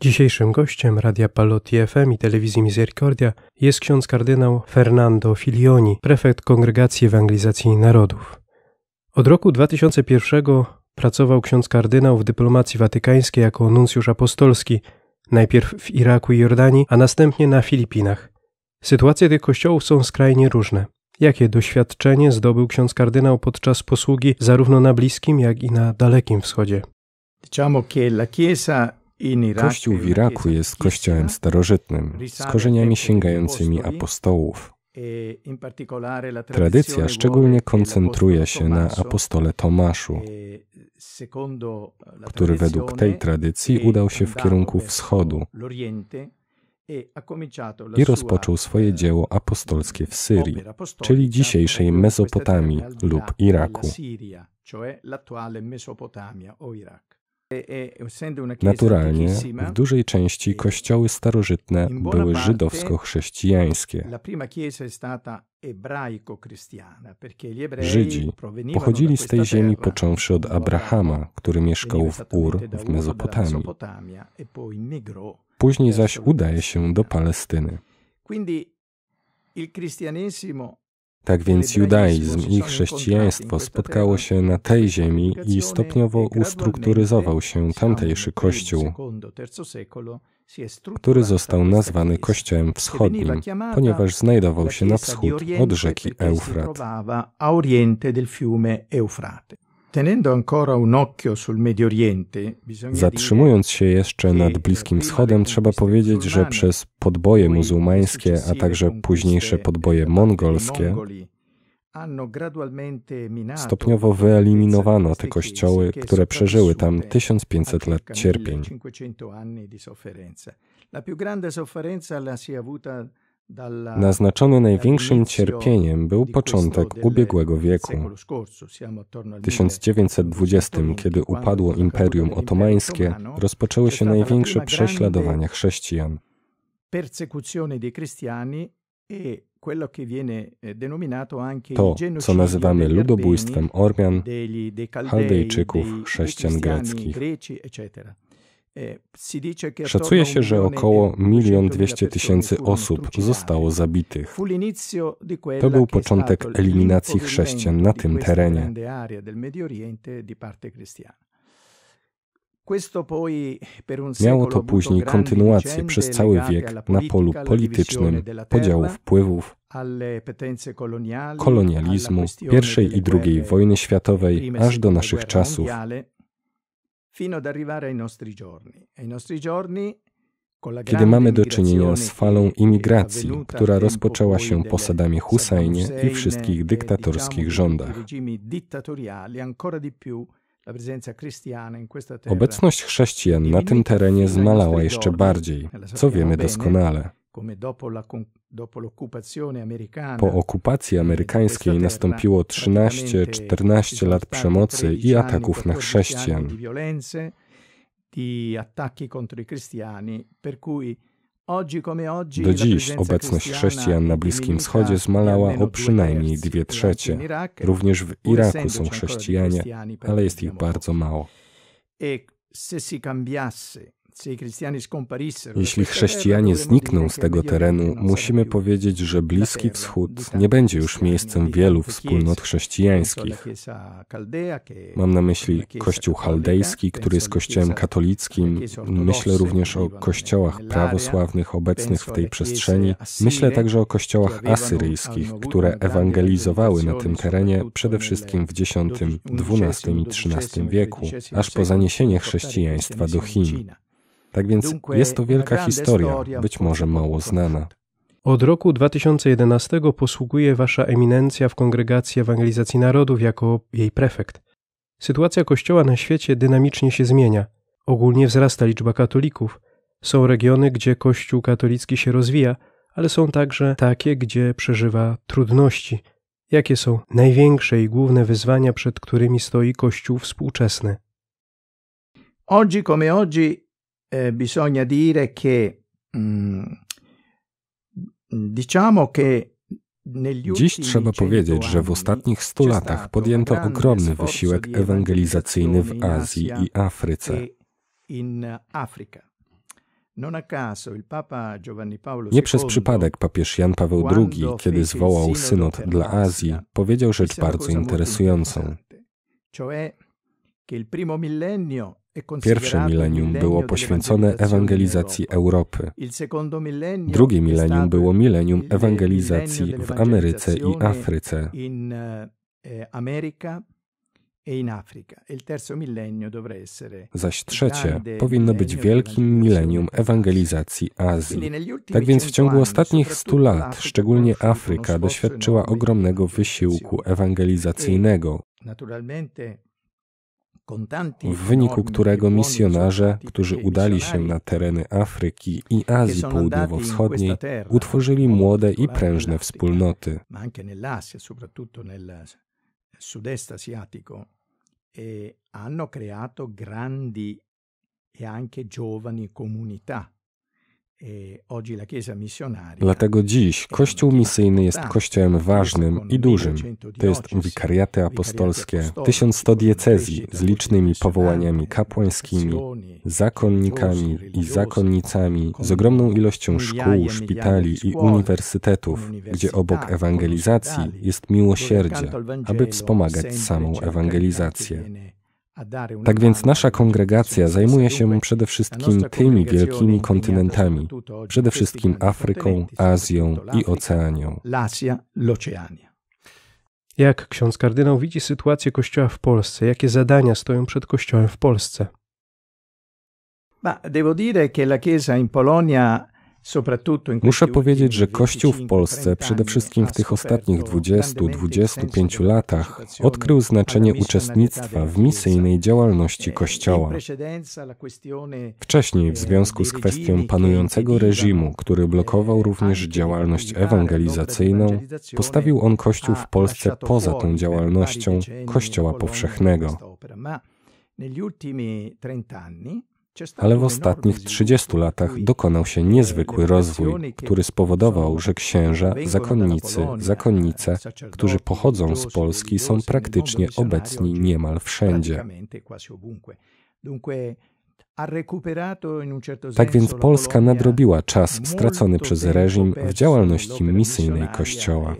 Dzisiejszym gościem Radia Palotti FM i telewizji Misericordia jest ksiądz kardynał Fernando Filioni, prefekt Kongregacji Ewangelizacji Narodów. Od roku 2001 pracował ksiądz kardynał w dyplomacji watykańskiej jako nuncjusz apostolski, najpierw w Iraku i Jordanii, a następnie na Filipinach. Sytuacje tych kościołów są skrajnie różne. Jakie doświadczenie zdobył ksiądz kardynał podczas posługi zarówno na Bliskim, jak i na Dalekim Wschodzie? Diciamo che la Chiesa Kościół w Iraku jest kościołem starożytnym, z korzeniami sięgającymi apostołów. E, Tradycja szczególnie koncentruje się na apostole Tomaszu, e, który według tej tradycji udał się w kierunku wschodu e i rozpoczął swoje eh, dzieło apostolskie w Syrii, czyli dzisiejszej Mezopotamii lub Iraku. E, e, Naturalnie, w dużej części e, kościoły starożytne były żydowsko-chrześcijańskie. Żydzi pochodzili z tej ziemi począwszy od Abrahama, który mieszkał w Ur w Mezopotamii. Później zaś udaje się do Palestyny. Tak więc judaizm i chrześcijaństwo spotkało się na tej ziemi i stopniowo ustrukturyzował się tamtejszy kościół, który został nazwany Kościołem Wschodnim, ponieważ znajdował się na wschód od rzeki Eufrat. Zatrzymując się jeszcze nad Bliskim Wschodem, trzeba powiedzieć, że przez podboje muzułmańskie, a także późniejsze e podboje mongolskie, stopniowo wyeliminowano te kościoły, które przeżyły tam 1500 lat cierpień. La più grande sofferenza la si è avuta Naznaczony eh, największym cierpieniem był początek ubiegłego wieku, 1920, kiedy upadło Imperium Otomańskie, rozpoczęły się największe prześladowania chrześcijan. E eh, to, co nazywamy ludobójstwem Ormian, Chaldejczyków, chrześcijan greckich. E, Szacuje się, że około 1 e 200 tysięcy osób zostało zabitych. To był początek eliminacji chrześcijan na tym terenie. Miało to później kontynuację przez cały wiek na polu politycznym, podziału wpływów, kolonializmu, I i II wojny światowej, e aż do naszych czasów fino ad arrivare ai nostri giorni. nostri giorni kiedy mamy do czynienia z falą imigracji, która rozpoczęła się po Saddamie Husseinie i wszystkich eh, dyktatorskich rządach. Obecność chrześcijan na tym terenie zmalała jeszcze bardziej, co wiemy doskonale. Po okupacji e amerykańskiej nastąpiło 13-14 lat przemocy i ataków na chrześcijan. Do dziś obecność chrześcijan na Bliskim Wschodzie zmalała o przynajmniej dwie trzecie. Również w Iraku są chrześcijanie, ale jest ich bardzo mało. E jeśli chrześcijanie znikną z tego terenu, musimy powiedzieć, że Bliski Wschód nie będzie już miejscem wielu wspólnot chrześcijańskich. Mam na myśli Kościół chaldejski, który jest kościołem katolickim. Myślę również o kościołach prawosławnych obecnych w tej przestrzeni. Myślę także o kościołach asyryjskich, które ewangelizowały na tym terenie przede wszystkim w X, XII i XIII wieku, aż po zaniesienie chrześcijaństwa do Chin. Tak więc jest to wielka historia, być może mało znana. Od roku 2011 posługuje Wasza Eminencja w Kongregacji Ewangelizacji Narodów jako jej prefekt. Sytuacja Kościoła na świecie dynamicznie się zmienia. Ogólnie wzrasta liczba katolików. Są regiony, gdzie Kościół katolicki się rozwija, ale są także takie, gdzie przeżywa trudności. Jakie są największe i główne wyzwania, przed którymi stoi Kościół współczesny? Oggi come oggi eh, bisogna dire che mm, diciamo che Dziś trzeba powiedzieć, że w ostatnich stu latach podjęto ogromny wysiłek ewangelizacyjny w Azji i Afryce. E Nie przez przypadek papież Jan Paweł II, kiedy zwołał synod dla Azji, powiedział rzecz bardzo interesującą. Pierwsze milenium było poświęcone ewangelizacji Europy. Drugie milenium było milenium ewangelizacji w Ameryce i Afryce. Eh, eh, e Zaś trzecie powinno być wielkim milenium ewangelizacji Azji. Tak więc w ciągu ostatnich stu lat, szczególnie Afryka, doświadczyła ogromnego wysiłku e ewangelizacyjnego w wyniku którego misjonarze, którzy udali się na tereny Afryki i Azji Południowo-Wschodniej, utworzyli młode i prężne wspólnoty. E hanno creato grandi e anche giovani comunità E, Dlatego dziś Kościół misyjny jest kościołem ważnym i dużym. To jest wikariaty apostolskie, 1100 diecezji z licznymi powołaniami kapłańskimi, zakonnikami i zakonnicami, z ogromną ilością szkół, szpitali i uniwersytetów, gdzie obok ewangelizacji jest miłosierdzie, aby wspomagać samą ewangelizację. Tak więc nasza kongregacja zajmuje się przede wszystkim tymi wielkimi kontynentami, przede wszystkim Afryką, Azją i Oceanią. Jak ksiądz kardynał widzi sytuację Kościoła w Polsce? Jakie zadania stoją przed Kościołem w Polsce? Ma devo dire che la Chiesa in Polonia Muszę powiedzieć, że Kościół w Polsce, przede wszystkim w tych ostatnich 20-25 latach, odkrył znaczenie uczestnictwa w misyjnej e, działalności e, Kościoła. Wcześniej, w związku z kwestią panującego reżimu, który e blokował również działalność ewangelizacyjną, postawił on Kościół w Polsce poza tą działalnością Kościoła powszechnego ale w ostatnich 30 latach dokonał się niezwykły rozwój, który spowodował, że księża, zakonnicy, zakonnice, którzy pochodzą z Polski, są praktycznie obecni niemal wszędzie. Tak więc Polska nadrobiła czas stracony przez reżim w działalności misyjnej Kościoła.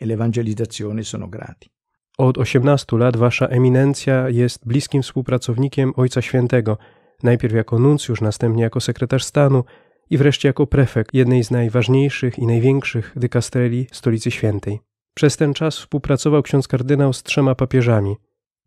E od 18 lat wasza eminencja jest bliskim współpracownikiem Ojca Świętego, najpierw jako nuncjusz, następnie jako sekretarz stanu i wreszcie jako prefekt jednej z najważniejszych i największych dykasterii Stolicy Świętej. Przez ten czas współpracował ksiądz kardynał z trzema papieżami,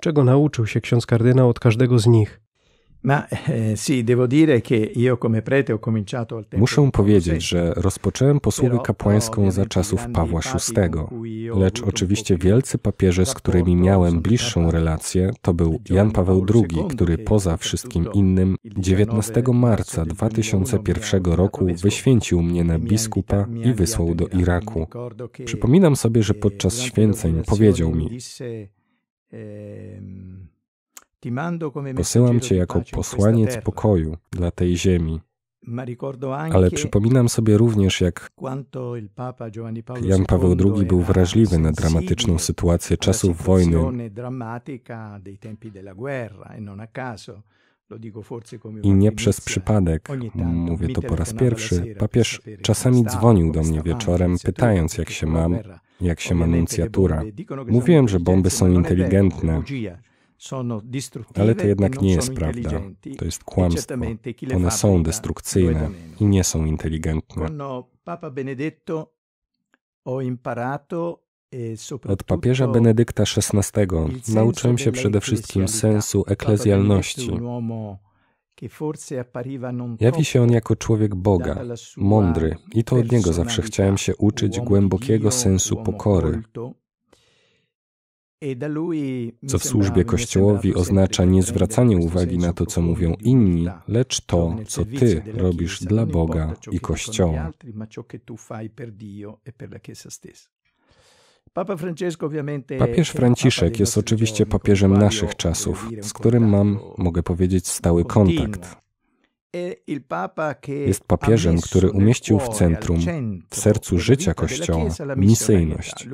czego nauczył się ksiądz kardynał od każdego z nich. Ma, eh, sì, devo dire che io come prete ho cominciato al tempo Muszę powiedzieć, że rozpocząłem posługę kapłańską za czasów Pawła VI, lecz oczywiście wielcy papieże, z którymi miałem bliższą relację, to był Jan Paweł II, który poza wszystkim innym 19 marca 2001 roku wyświęcił mnie na biskupa i wysłał do Iraku. Przypominam sobie, że podczas eh, święceń powiedział mi: ehm, Posyłam Cię jako posłaniec pokoju dla tej ziemi. Ale przypominam sobie również, jak Jan Paweł II był wrażliwy na dramatyczną sytuację czasów wojny. E I nie przez przypadek, mówię to po raz pierwszy, papież czasami dzwonił do mnie wieczorem, pytając, jak się mam, jak się ma nuncjatura. Mówiłem, że bomby są inteligentne. Ale to e jednak nie jest prawda. To jest e kłamstwo. One są destrukcyjne i nie są inteligentne. E od papieża Benedykta XVI nauczyłem się przede wszystkim sensu eklezjalności. Jawi się on jako człowiek Boga, mądry, i to od niego zawsze chciałem się uczyć głębokiego sensu pokory, E, co w służbie Kościołowi oznacza nie zwracanie uwagi na to, co mówią inni, lecz to, co ty robisz dla Boga i Kościoła. E Papież Franciszek jest oczywiście papieżem naszych czasów, z którym mam, mogę powiedzieć, stały kontakt. Jest papieżem, który umieścił w centrum, w sercu życia Kościoła, misyjność.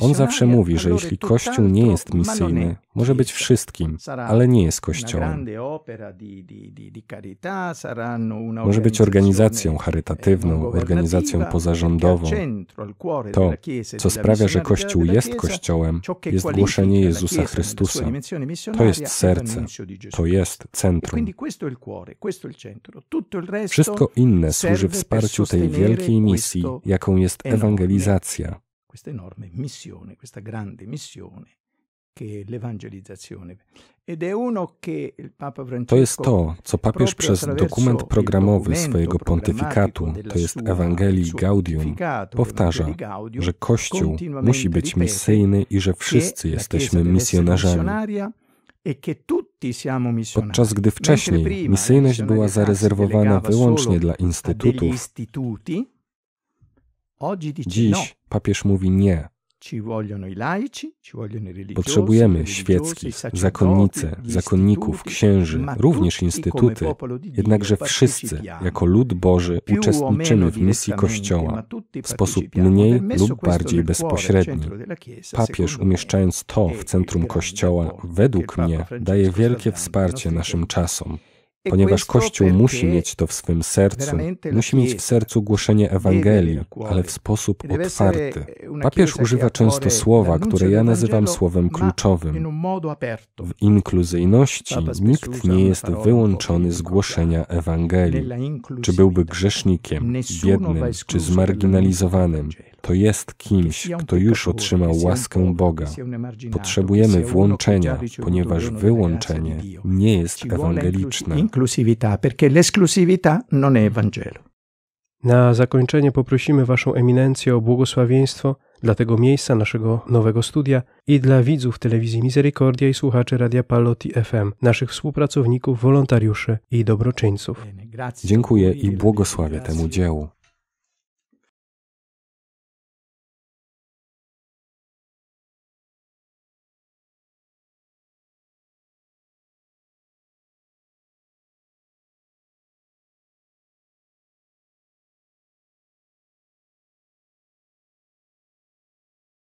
On zawsze mówi, że jeśli Kościół nie jest misyjny, może być wszystkim, ale nie jest Kościołem. Może być organizacją eh, charytatywną, organizacją pozarządową. To, e co sprawia, że Kościół jest Kościołem, jest głoszenie Jezusa Chrystusa. To jest e serce, to jest e centrum. Wszystko inne służy wsparciu tej wielkiej misji, jaką jest ewangelizacja questa enorme missione, questa grande missione che è Ed è uno che il Papa To jest to, co papież przez dokument programowy swojego pontyfikatu, to jest Ewangelii Gaudium, powtarza, że Kościół musi być misyjny i że wszyscy jesteśmy misjonarzami. E Podczas gdy wcześniej misyjność była zarezerwowana wyłącznie dla instytutów, no. Dziś papież mówi nie. Potrzebujemy świeckich, zakonnice, zakonników, księży, również instytuty. Jednakże wszyscy, jako lud Boży, uczestniczymy w misji Kościoła w sposób mniej lub bardziej bezpośredni. Papież, umieszczając to w centrum Kościoła, według mnie daje wielkie wsparcie naszym czasom. Ponieważ Kościół musi mieć to w swym sercu, musi mieć w sercu głoszenie Ewangelii, ale w sposób otwarty. Papież używa często słowa, które ja nazywam słowem kluczowym. W inkluzyjności nikt nie jest wyłączony z głoszenia Ewangelii, czy byłby grzesznikiem, biednym, czy zmarginalizowanym to jest kimś, kto już otrzymał łaskę Boga. Potrzebujemy włączenia, ponieważ wyłączenie nie jest ewangeliczne. Na zakończenie poprosimy Waszą eminencję o błogosławieństwo dla tego miejsca naszego nowego studia i dla widzów telewizji Misericordia i słuchaczy Radia Palotti FM, naszych współpracowników, wolontariuszy i dobroczyńców. Dziękuję i błogosławię temu dziełu.